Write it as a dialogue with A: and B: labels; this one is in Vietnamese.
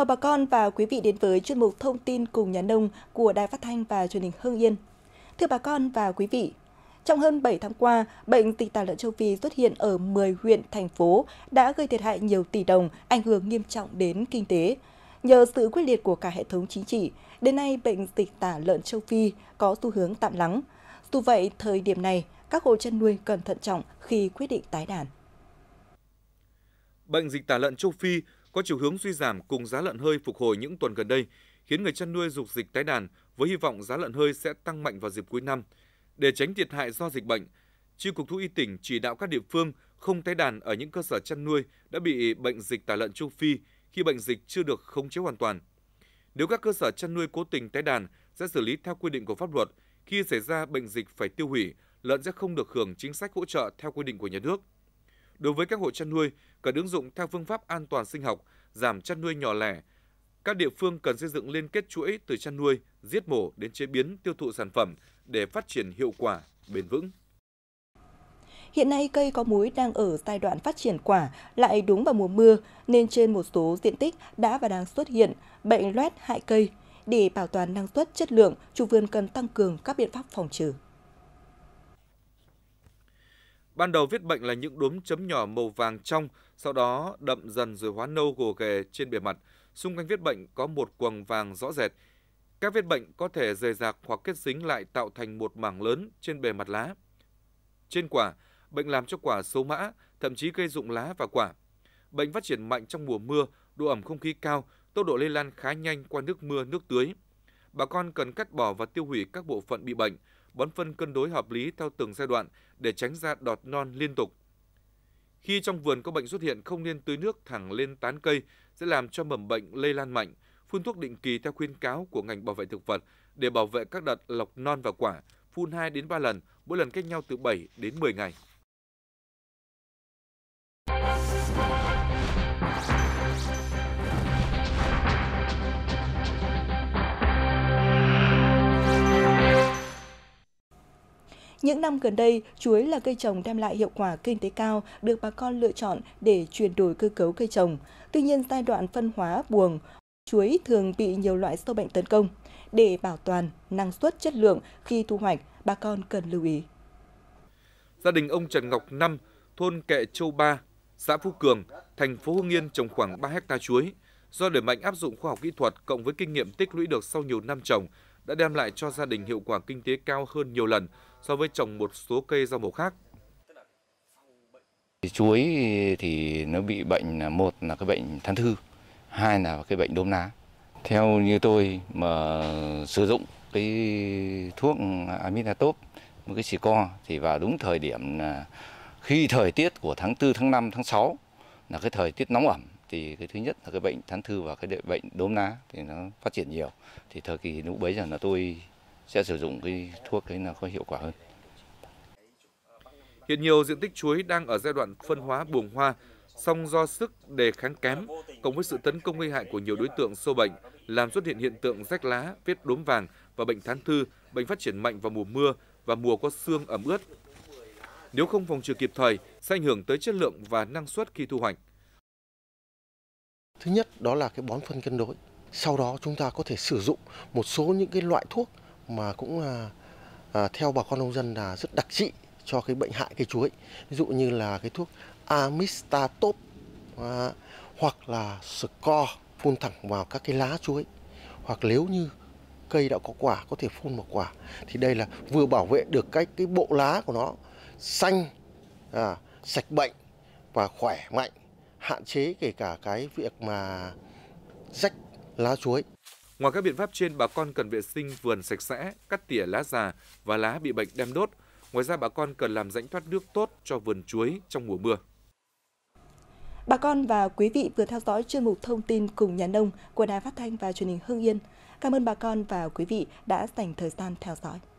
A: Mời bà con và quý vị đến với chuyên mục Thông tin cùng nhà nông của Đài Phát thanh và Truyền hình Hương Yên. Thưa bà con và quý vị, trong hơn 7 tháng qua, bệnh dịch tả lợn châu Phi xuất hiện ở 10 huyện, thành phố đã gây thiệt hại nhiều tỷ đồng, ảnh hưởng nghiêm trọng đến kinh tế. Nhờ sự quyết liệt của cả hệ thống chính trị, đến nay bệnh dịch tả lợn châu Phi có xu hướng tạm lắng. Dù vậy, thời điểm này, các hộ chăn nuôi cần thận trọng khi quyết định tái đàn.
B: Bệnh dịch tả lợn châu Phi có chiều hướng suy giảm cùng giá lợn hơi phục hồi những tuần gần đây, khiến người chăn nuôi dục dịch tái đàn với hy vọng giá lợn hơi sẽ tăng mạnh vào dịp cuối năm. Để tránh thiệt hại do dịch bệnh, Chi cục Thú y tỉnh chỉ đạo các địa phương không tái đàn ở những cơ sở chăn nuôi đã bị bệnh dịch tả lợn châu Phi khi bệnh dịch chưa được khống chế hoàn toàn. Nếu các cơ sở chăn nuôi cố tình tái đàn sẽ xử lý theo quy định của pháp luật, khi xảy ra bệnh dịch phải tiêu hủy, lợn sẽ không được hưởng chính sách hỗ trợ theo quy định của nhà nước. Đối với các hộ chăn nuôi, cần ứng dụng theo phương pháp an toàn sinh học, giảm chăn nuôi nhỏ lẻ. Các địa phương cần xây dựng liên kết chuỗi từ chăn nuôi, giết mổ đến chế biến tiêu thụ sản phẩm để phát triển hiệu quả, bền vững.
A: Hiện nay cây có múi đang ở giai đoạn phát triển quả, lại đúng vào mùa mưa nên trên một số diện tích đã và đang xuất hiện bệnh loét hại cây. Để bảo toàn năng suất chất lượng, chủ vườn cần tăng cường các biện pháp phòng trừ.
B: Ban đầu vết bệnh là những đốm chấm nhỏ màu vàng trong, sau đó đậm dần rồi hóa nâu gồ ghề trên bề mặt. Xung quanh vết bệnh có một quầng vàng rõ rệt. Các vết bệnh có thể rời rạc hoặc kết dính lại tạo thành một mảng lớn trên bề mặt lá. Trên quả, bệnh làm cho quả xấu mã, thậm chí gây rụng lá và quả. Bệnh phát triển mạnh trong mùa mưa, độ ẩm không khí cao, tốc độ lây lan khá nhanh qua nước mưa, nước tưới. Bà con cần cắt bỏ và tiêu hủy các bộ phận bị bệnh, bón phân cân đối hợp lý theo từng giai đoạn để tránh ra đọt non liên tục. Khi trong vườn có bệnh xuất hiện không nên tưới nước thẳng lên tán cây sẽ làm cho mầm bệnh lây lan mạnh. Phun thuốc định kỳ theo khuyến cáo của ngành bảo vệ thực vật để bảo vệ các đợt lọc non và quả, phun 2 đến 3 lần, mỗi lần cách nhau từ 7 đến 10 ngày.
A: Những năm gần đây, chuối là cây trồng đem lại hiệu quả kinh tế cao được bà con lựa chọn để chuyển đổi cơ cấu cây trồng. Tuy nhiên, giai đoạn phân hóa buồng, chuối thường bị nhiều loại sâu bệnh tấn công. Để bảo toàn năng suất chất lượng khi thu hoạch, bà con cần lưu ý.
B: Gia đình ông Trần Ngọc Năm, thôn Kệ Châu Ba, xã Phú Cường, thành phố Hưng Yên trồng khoảng 3 hecta chuối. Do đẩy mạnh áp dụng khoa học kỹ thuật cộng với kinh nghiệm tích lũy được sau nhiều năm trồng, đã đem lại cho gia đình hiệu quả kinh tế cao hơn nhiều lần so với trồng một số cây rau màu khác.
C: Chuối thì nó bị bệnh một là cái bệnh thán thư, hai là cái bệnh đốm lá. Theo như tôi mà sử dụng cái thuốc amitatop một cái xì co thì vào đúng thời điểm là khi thời tiết của tháng 4, tháng 5, tháng 6 là cái thời tiết nóng ẩm thì cái thứ nhất là cái bệnh thán thư và cái bệnh đốm lá thì nó phát triển nhiều thì thời kỳ lúc bấy giờ là tôi sẽ sử dụng cái thuốc ấy là có hiệu quả hơn.
B: Hiện nhiều diện tích chuối đang ở giai đoạn phân hóa buồng hoa, song do sức đề kháng kém cộng với sự tấn công nguy hại của nhiều đối tượng sâu bệnh làm xuất hiện hiện tượng rách lá, vết đốm vàng và bệnh thán thư, bệnh phát triển mạnh vào mùa mưa và mùa có sương ẩm ướt. Nếu không phòng trừ kịp thời, sẽ ảnh hưởng tới chất lượng và năng suất khi thu hoạch.
D: Thứ nhất đó là cái bón phân cân đối. Sau đó chúng ta có thể sử dụng một số những cái loại thuốc mà cũng à, à, theo bà con nông dân là rất đặc trị cho cái bệnh hại cây chuối ví dụ như là cái thuốc amistatop à, hoặc là Score phun thẳng vào các cái lá chuối hoặc nếu như cây đã có quả có thể phun một quả thì đây là vừa bảo vệ được cái cái bộ lá của nó xanh à, sạch bệnh và khỏe mạnh hạn chế kể cả cái việc mà rách lá chuối
B: Ngoài các biện pháp trên, bà con cần vệ sinh vườn sạch sẽ, cắt tỉa lá già và lá bị bệnh đem đốt. Ngoài ra, bà con cần làm rãnh thoát nước tốt cho vườn chuối trong mùa mưa.
A: Bà con và quý vị vừa theo dõi chuyên mục thông tin cùng nhà nông của Đài Phát Thanh và truyền hình Hương Yên. Cảm ơn bà con và quý vị đã dành thời gian theo dõi.